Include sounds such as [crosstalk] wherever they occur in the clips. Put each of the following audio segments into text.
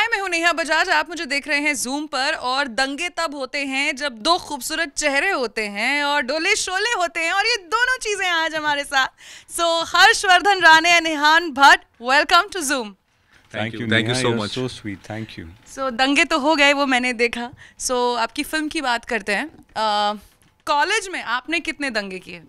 हाय मैं हूं नेहा बजाज आप मुझे देख रहे हैं जूम पर और दंगे तब होते हैं जब दो खूबसूरत चेहरे होते हैं और डोले शोले होते हैं और ये दोनों चीजें आज हमारे साथ so so, Harshvardhan Rane Nihan Bhatt welcome to Zoom thank you thank you so much so sweet thank you so Dange तो हो गए वो मैंने देखा सो so, आपकी फिल्म की बात करते हैं कॉलेज uh, में आपने कितने दंगे किए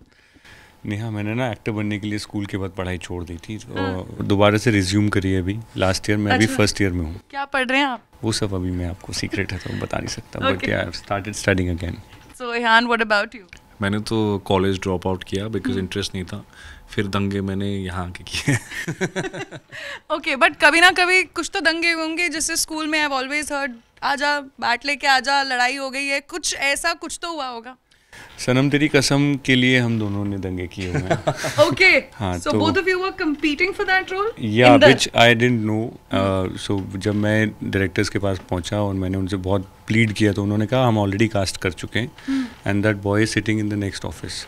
नेहा मैंने ना एक्टर बनने के लिए स्कूल के बाद पढ़ाई छोड़ दी थी तो हाँ। दोबारा से रिज्यूम करी है अभी लास्ट ईयर में अभी फर्स्ट अच्छा। ईयर में हूँ क्या पढ़ रहे हैं आप वो सब अभी मैं आपको सीक्रेट है तो बता नहीं सकता but I have started studying again so Ehan what about you मैंने तो कॉलेज ड्रॉप आउट किया बिकॉज इंटरेस्ट हम्म। नहीं था फिर दंगे मैंने यहाँ के किए ओके [laughs] बट कभी ना कभी कुछ तो दंगे होंगे जैसे स्कूल में आई हैव ऑलवेज हर्ड आजा बैट लेके आजा लड़ाई हो गई है कुछ ऐसा कुछ तो हुआ होगा सनम तेरी कसम के लिए हम दोनों ने दंगे किए हुए हैं ओके [laughs] हाँ so both of you were competing for that role या which I didn't know so जब मैं डायरेक्टर्स के पास पहुंचा और मैंने उनसे बहुत प्लीड किया तो उन्होंने कहा हम ऑलरेडी कास्ट कर चुके हैं and that boy is sitting in the next office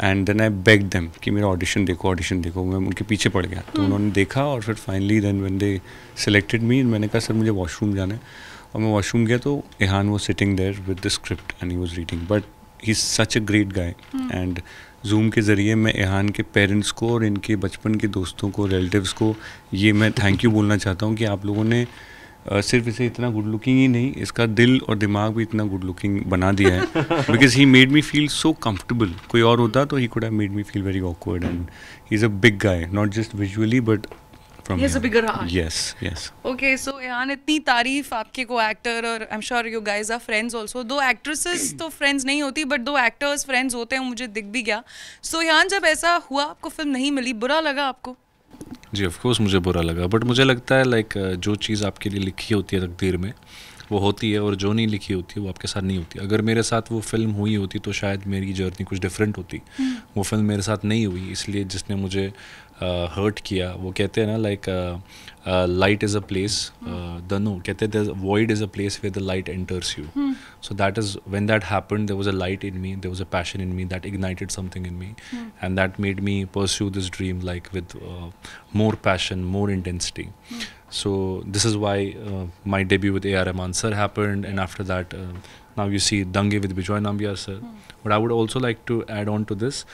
and then I back them कि मेरा ऑडिशन देखो ऑडिशन देखो मैं उनके पीछे पड़ गया तो hmm. उन्होंने देखा और फिर finally then one they selected me मैंने कहा सर मुझे वॉशरूम जाना है और मैं वॉशरूम गया तो एहान वो sitting there with the script and he was reading but he such a great guy and Zoom के ज़रिए मैं एहान के पेरेंट्स को और इनके बचपन के दोस्तों को रिलेटिव्स को ये मैं थैंक यू बोलना चाहता हूँ कि आप लोगों ने सिर्फ इसे इतना गुड लुकिंग ही नहीं इसका दिल और दिमाग भी इतना गुड लुकिंग बना दिया है because he made me feel so comfortable कोई और होता तो he could have made me feel very awkward and he is a big guy not just visually but He has a bigger heart. Yes, yes. Okay, so मुझे दिख भी गया सो so, यहाँ जब ऐसा हुआ आपको फिल्म नहीं मिली बुरा लगा आपको जी ऑफ मुझे बुरा लगा बट मुझे लगता है लाइक like, uh, जो चीज़ आपके लिए लिखी होती है तकदीर में वो होती है और जो नहीं लिखी होती है वो आपके साथ नहीं होती अगर मेरे साथ वो फिल्म हुई होती तो शायद मेरी जर्नी कुछ डिफरेंट होती हम्म। वो फिल्म मेरे साथ नहीं हुई इसलिए जिसने मुझे हर्ट किया वो कहते हैं ना like light is a place the no कहते हैं void is a place way the light enters you so that is when that happen there was a light in me there was a passion in me that ignited something in me and that made me pursue this dream like with more passion more intensity So this is why uh, my debut with ARM Answer happened, and after that, uh, now you see Dange with Bejoy Nambiar sir but I would also like to add on to this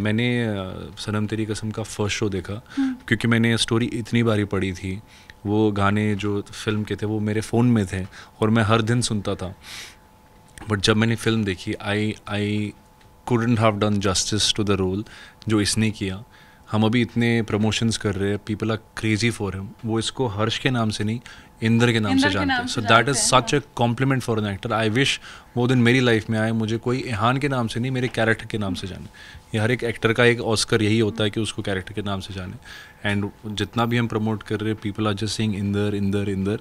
मैंने uh, Sanam Teri Kasam का first show देखा hmm. क्योंकि मैंने story इतनी बारी पढ़ी थी वो गाने जो फिल्म के थे वो मेरे फ़ोन में थे और मैं हर दिन सुनता था बट जब मैंने फिल्म देखी I I couldn't have done justice to the role जो इसने किया हम अभी इतने प्रमोशंस कर रहे हैं people are crazy for him वो इसको हर्ष के नाम से नहीं इंद्र के नाम से जानते हैं so that is such a compliment for an actor I wish वो दिन मेरी लाइफ में आए मुझे कोई एहान के नाम से नहीं मेरे कैरेक्टर के नाम से जाने ये हर एक एक्टर का एक ऑस्कर यही होता है कि उसको कैरेक्टर के नाम से जाने एंड जितना भी हम प्रमोट कर रहे हैं people are just seeing Inder Inder Inder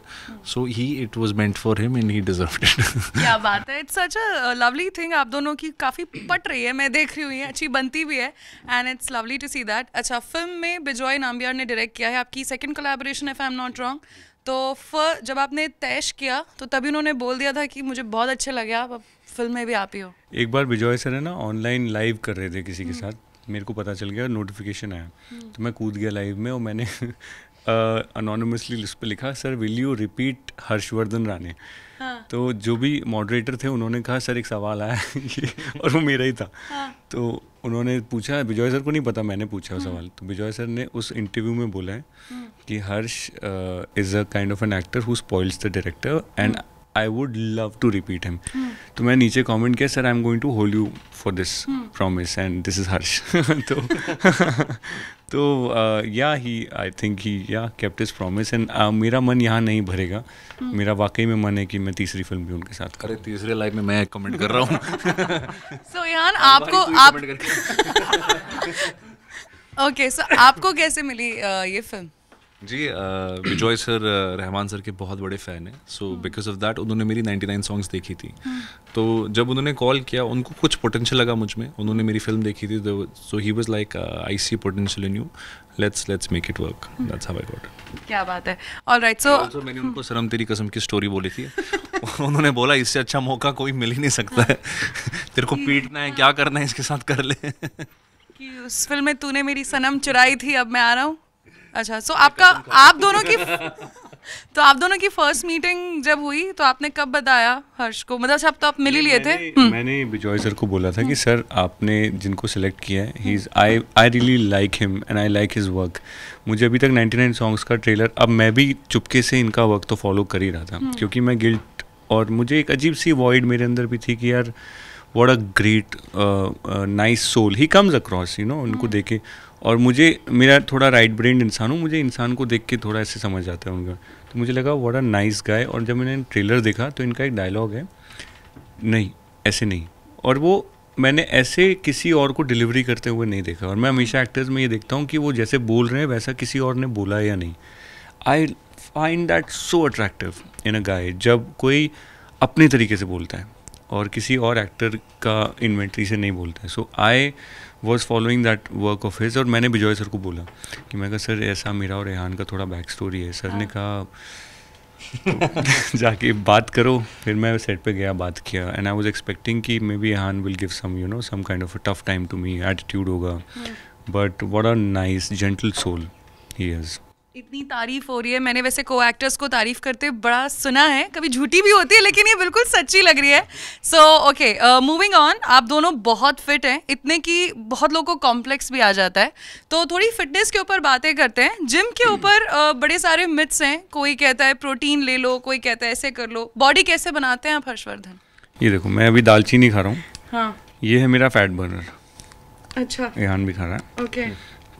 so he it was meant for him and he deserve it क्या बात है it's such a lovely thing आप दोनों की काफ़ी पट रही है मैं देख रही हूँ अच्छी बनती भी है and it's lovely to see that अच्छा फिल्म में बिजॉय नाम्बियार ने डायरेक्ट किया है आपकी second collaboration if I am not wrong तो फ जब आपने तैश किया तो तभी उन्होंने बोल दिया था कि मुझे बहुत अच्छा लगे आप फिल्म में भी आप ही हो एक बार विजय सर है ना ऑनलाइन लाइव कर रहे थे किसी के हम्म। साथ मेरे को पता चल गया नोटिफिकेशन आया हम्म। तो मैं कूद गया लाइव में और मैंने [laughs] अनोनमसली लिस्ट पर लिखा sir will you repeat Harshvardhan Rane तो जो भी मॉडरेटर थे उन्होंने कहा सर एक सवाल आया [laughs] और वो मेरा ही था हाँ। तो उन्होंने पूछा विजय सर को नहीं पता मैंने पूछा वो हम्म। सवाल तो विजय सर ने उस इंटरव्यू में बोला है हम्म। कि Harsh is a kind of an actor who spoils the director and I would love to repeat him तो मैं नीचे कमेंट किया sir I am going to hold you for this promise and this is Harsh तो [laughs] तो या ही I think he या kept is promise and मेरा मन यहाँ नहीं भरेगा मेरा वाकई में मन है कि मैं तीसरी फिल्म भी उनके साथ करे तीसरे लाइफ में मैं कमेंट कर रहा हूँ सो [laughs] so, आपको आप ओके सो [laughs] आपको कैसे मिली uh, ये फिल्म जी विजॉय सर रहमान सर के बहुत बड़े फ़ैन हैं सो बिकॉज ऑफ दैट उन्होंने मेरी 99 सॉन्ग्स देखी थी हाँ। तो जब उन्होंने कॉल किया उनको कुछ पोटेंशियल लगा मुझ में उन्होंने मेरी फिल्म देखी थी so he was like I see potential in you let's let's make it work that's how I got क्या बात है ऑलराइट सो मैंने उनको शर्म तेरी कसम की स्टोरी बोली थी [laughs] उन्होंने बोला इससे अच्छा मौका कोई मिल ही नहीं सकता है [laughs] तेरे को पीटना है क्या करना है इसके साथ कर ले कि उस फिल्म में तूने मेरी सनम चुराई थी अब मैं आ रहा हूँ अच्छा सो आपका आप दोनों की [laughs] तो आप दोनों की फर्स्ट मीटिंग जब हुई तो आपने कब बताया हर्ष को मतलब सब अच्छा, तो आप मिल ही लिए थे हम्म। मैंने बिजॉय सर को बोला था कि हम्म। सर आपने जिनको सिलेक्ट किया है he is I I really like him and I like his work मुझे अभी तक 99 सॉन्ग्स का ट्रेलर अब मैं भी चुपके से इनका वर्क तो फॉलो कर ही रहा था हम्म। क्योंकि मैं गिल्ट और मुझे एक अजीब सी वॉइड मेरे अंदर भी थी कि यार what a great nice soul he comes across you know उनको देखे और मुझे मेरा थोड़ा राइट ब्रेन इंसान हूँ मुझे इंसान को देख के थोड़ा ऐसे समझ आता है उनका तो मुझे लगा वड़ा नाइस गाय और जब मैंने ट्रेलर देखा तो इनका एक डायलॉग है नहीं ऐसे नहीं और वो मैंने ऐसे किसी और को डिलीवरी करते हुए नहीं देखा और मैं हमेशा एक्टर्स में ये देखता हूँ कि वो जैसे बोल रहे हैं वैसा किसी और ने बोला या नहीं I find that so attractive in a guy जब कोई अपने तरीके से बोलता है और किसी और एक्टर का इन्वेंट्री से नहीं बोलता है so I was following that work of his और मैंने बिजॉय सर को बोला कि मैं कहा सर ऐसा मेरा और रेहान का थोड़ा बैक स्टोरी है सर ने हाँ। कहा जाके बात करो फिर मैं सेट पे गया बात किया एंड आई वाज एक्सपेक्टिंग कि मे बी हान will give some you know some kind of a tough time to me attitude होगा but what are nice gentle soul he is इतनी तारीफ हो रही है मैंने वैसे को एक्टर्स को तारीफ करते बड़ा सुना है कभी झूठी भी होती है लेकिन ये बिल्कुल सच्ची लग रही है सो ओके मूविंग ऑन आप दोनों बहुत फिट हैं इतने कि बहुत लोगों को कॉम्प्लेक्स भी आ जाता है तो थोड़ी फिटनेस के ऊपर बातें करते हैं जिम के hmm. ऊपर uh, बड़े सारे मिथ्स हैं कोई कहता है प्रोटीन ले लो कोई कहता है ऐसे कर लो बॉडी कैसे बनाते हैं आप हर्षवर्धन ये देखो मैं अभी दालचीनी खा रहा हूँ हाँ ये है मेरा फैट बर्नर अच्छा रेहान भी खा रहा है ओके okay.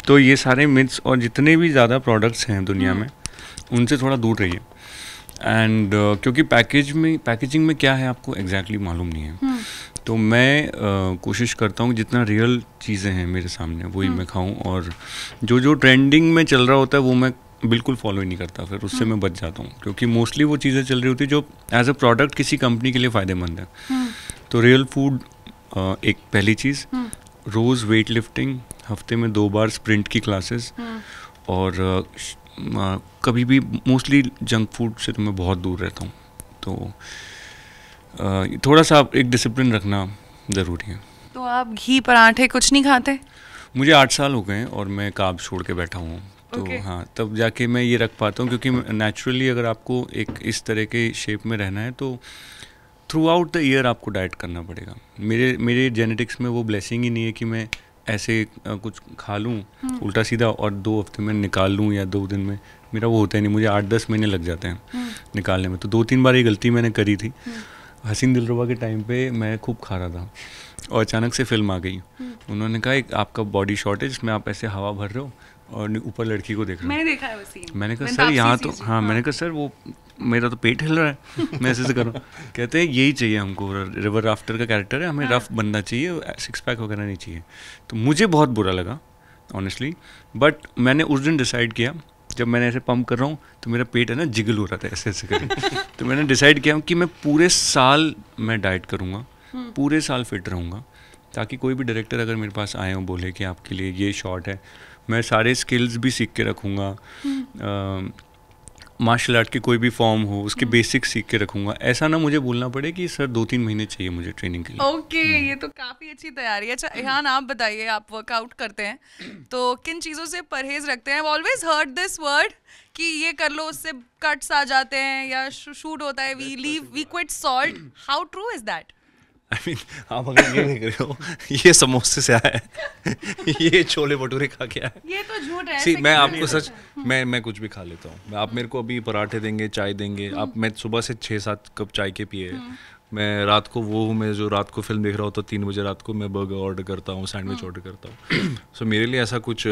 तो ये सारे मिथ्स और जितने भी ज़्यादा प्रोडक्ट्स हैं दुनिया में हम्म। उनसे थोड़ा दूर रहिए एंड uh, क्योंकि पैकेज में पैकेजिंग में क्या है आपको एग्जैक्टली exactly मालूम नहीं है हम्म। तो मैं uh, कोशिश करता हूँ जितना रियल चीज़ें हैं मेरे सामने वही हम्म। मैं खाऊँ और जो जो ट्रेंडिंग में चल रहा होता है वो मैं बिल्कुल फॉलो ही नहीं करता फिर उससे मैं बच जाता हूँ क्योंकि मोस्टली वो चीज़ें चल रही होती जो एज अ प्रोडक्ट किसी कंपनी के लिए फ़ायदेमंद है तो रियल फूड uh, एक पहली चीज़ रोज़ वेट लिफ्टिंग हफ्ते में दो बार स्प्रिंट की क्लासेस हाँ। और आ, कभी भी मोस्टली जंक फूड से तो मैं बहुत दूर रहता हूँ तो आ, थोड़ा सा एक डिसिप्लिन रखना ज़रूरी है तो आप घी पराठे कुछ नहीं खाते मुझे आठ साल हो गए हैं और मैं काब छोड़ के बैठा हूँ तो okay. हाँ तब जाके मैं ये रख पाता हूँ क्योंकि नेचुरली अगर आपको एक इस तरह के शेप में रहना है तो थ्रू आउट द ईयर आपको डाइट करना पड़ेगा मेरे मेरे जेनेटिक्स में वो ब्लेसिंग ही नहीं है कि मैं ऐसे कुछ खा लूँ उल्टा सीधा और दो हफ्ते में निकाल लूँ या दो दिन में मेरा वो होता ही नहीं मुझे आठ दस महीने लग जाते हैं हम्म। निकालने में तो दो तीन बार ये गलती मैंने करी थी हम्म। हसीन दिलरुबा के टाइम पे मैं खूब खा रहा था और अचानक से फिल्म आ गई हम्म। उन्होंने कहा एक आपका बॉडी शॉर्टेज में आप ऐसे हवा भर रहे हो और ऊपर लड़की को देख रहा मैंने देखा है वो सीन मैंने कहा सर यहाँ तो हाँ, हाँ मैंने कहा सर वो मेरा तो पेट हिल रहा है [laughs] मैं ऐसे से हूँ कहते हैं यही चाहिए हमको रिवर राफ्टर का कैरेक्टर है हमें हाँ। रफ बनना चाहिए सिक्स पैक वगैरह नहीं चाहिए तो मुझे बहुत बुरा लगा ऑनेस्टली बट मैंने उस दिन डिसाइड किया जब मैंने ऐसे पंप कर रहा हूँ तो मेरा पेट है ना जिगल हो रहा था ऐसे ऐसे करके [laughs] तो मैंने डिसाइड किया कि मैं पूरे साल मैं डाइट करूँगा हम्म। पूरे साल फिट रहूँगा ताकि कोई भी डायरेक्टर अगर मेरे पास आए हो बोले कि आपके लिए ये शॉट है मैं सारे स्किल्स भी सीख के रखूँगा मार्शल आर्ट की कोई भी फॉर्म हो उसके बेसिक हम्म। सीख के रखूंगा ऐसा ना मुझे बोलना पड़े कि सर दो तीन महीने चाहिए मुझे ट्रेनिंग के लिए ओके okay, हम्म। ये तो काफ़ी अच्छी तैयारी है अच्छा यहाँ आप बताइए आप वर्कआउट करते हैं तो किन चीज़ों से परहेज रखते हैं ऑलवेज हर्ड दिस वर्ड कि ये कर लो उससे कट्स आ जाते हैं या शूट होता है we leave we quit salt how true is that I [laughs] mean आप अगर ये देख रहे हो ये समोसे से आया है [laughs] ये छोले भटूरे खा के आया ये तो झूठ है सी मैं आपको सच [laughs] मैं मैं कुछ भी खा लेता हूँ आप मेरे को अभी पराठे देंगे चाय देंगे हम्म। आप मैं सुबह से छः सात कप चाय के पिए हम्म। मैं रात को वो हूँ मैं जो रात को फिल्म देख रहा होता तो तीन बजे रात को मैं बर्गर ऑर्डर करता हूँ सैंडविच ऑर्डर हम्म। करता हूँ सो [clears throat] मेरे लिए ऐसा कुछ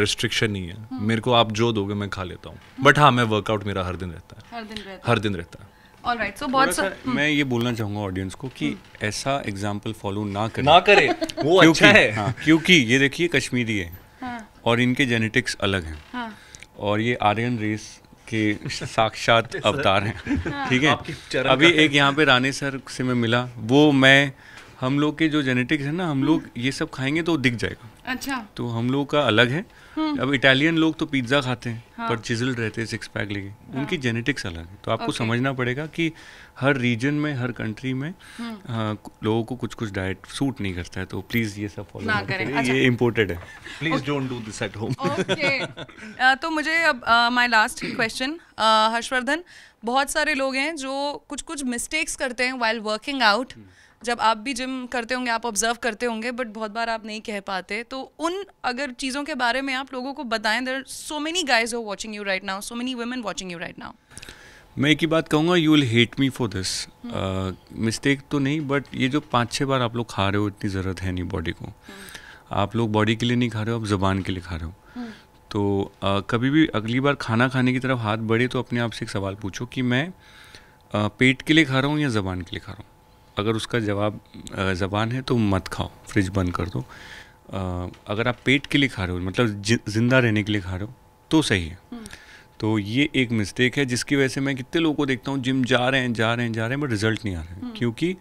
रेस्ट्रिक्शन नहीं है मेरे को आप जो दोगे मैं खा लेता हूँ बट हाँ मैं वर्कआउट मेरा हर दिन रहता है हर दिन रहता है ऑलराइट सो बहुत मैं हम्म। ये बोलना चाहूंगा ऑडियंस को कि हम्म। ऐसा एग्जांपल फॉलो ना करें ना करें वो अच्छा है हाँ, क्योंकि ये देखिए कश्मीरी है हाँ। और इनके जेनेटिक्स अलग हैं हाँ। और ये आर्यन रेस के साक्षात [laughs] अवतार हैं ठीक है अभी एक यहाँ पे रानी सर से मैं मिला वो मैं हम लोग के जो जेनेटिक्स है ना हम लोग हम्म। ये सब खाएंगे तो दिख जाएगा अच्छा तो हम लोग का अलग है हम्म। अब इटालियन लोग तो पिज्ज़ा खाते हैं हाँ। पर चिजल रहते हैं सिक्स पैक लेके हाँ। उनकी जेनेटिक्स अलग है तो आपको समझना पड़ेगा कि हर रीजन में हर कंट्री में आ, हम्म। हाँ, लोगों को कुछ कुछ डाइट सूट नहीं करता है तो प्लीज़ ये सब फॉलो ना करें अच्छा। ये इम्पोर्टेड है please don't do this at home तो मुझे अब माय लास्ट क्वेश्चन हर्षवर्धन बहुत सारे लोग हैं जो कुछ कुछ मिस्टेक्स करते हैं वाइल वर्किंग आउट जब आप भी जिम करते होंगे आप ऑब्जर्व करते होंगे बट बहुत बार आप नहीं कह पाते तो उन अगर चीज़ों के बारे में आप लोगों को बताएं there so many guys who watching you right now so many women watching you right now मैं एक ही बात कहूँगा you will hate me for this mistake तो नहीं बट ये जो पाँच छः बार आप लोग खा रहे हो इतनी ज़रूरत है नहीं बॉडी को hmm. आप लोग बॉडी के लिए नहीं खा रहे हो आप ज़बान के लिए खा रहे हो hmm. तो uh, कभी भी अगली बार खाना खाने की तरफ हाथ बढ़े तो अपने आप से एक सवाल पूछो कि मैं uh, पेट के लिए खा रहा हूँ या ज़बान के लिए खा रहा हूँ अगर उसका जवाब जबान है तो मत खाओ फ्रिज बंद कर दो अगर आप पेट के लिए खा रहे हो मतलब ज़िंदा रहने के लिए खा रहे हो तो सही है हम्म। तो ये एक मिस्टेक है जिसकी वजह से मैं कितने लोगों को देखता हूँ जिम जा रहे हैं जा रहे हैं जा रहे हैं बट रिजल्ट नहीं आ रहे हैं हम्म। क्योंकि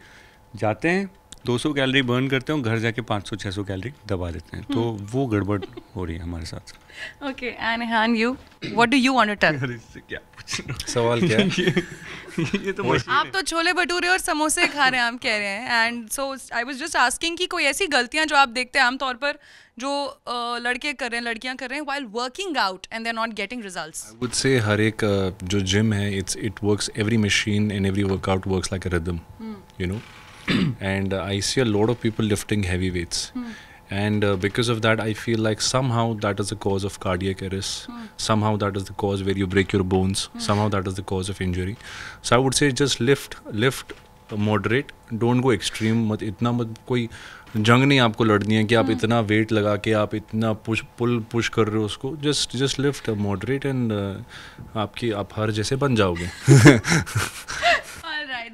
जाते हैं 200 कैलोरी बर्न करते हैं घर जाके 500-600 कैलोरी दबा देते हैं तो हम्म। वो गड़बड़ हो रही है हमारे साथ ओके एंड हैन you what do you want to tell क्या सवाल क्या है [laughs] ये तो आप तो छोले भटूरे और समोसे खा रहे हैं हम कह रहे हैं and so I was just asking कि कोई ऐसी गलतियां जो आप देखते हैं आमतौर पर जो लड़के कर रहे हैं लड़कियां कर रहे हैं while working out and they are not getting results I would say हर एक जो जिम है it's it works every machine and every workout works like a rhythm you know and uh, I see a lot of people lifting heavy weights. Mm. And uh, because of that, I feel like somehow that is the cause of cardiac arrest. Mm. Somehow that is the cause where you break your bones. Mm. Somehow that is the cause of injury. So I would say just lift, lift, moderate don't go extreme मत इतना मत कोई जंग नहीं आपको लड़नी है कि आप इतना वेट लगा के आप इतना पुश पुल पुश कर रहे हो उसको just just lift moderate and आपकी आप हर जैसे बन जाओगे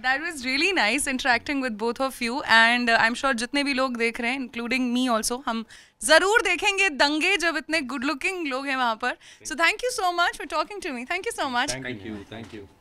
that was really nice interacting with both of you and I am sure जितने भी लोग देख रहे हैं इंक्लूडिंग मी ऑल्सो हम ज़रूर देखेंगे दंगे जब इतने गुड लुकिंग लोग हैं वहाँ पर so thank you so much for talking to me thank you so much thank you thank you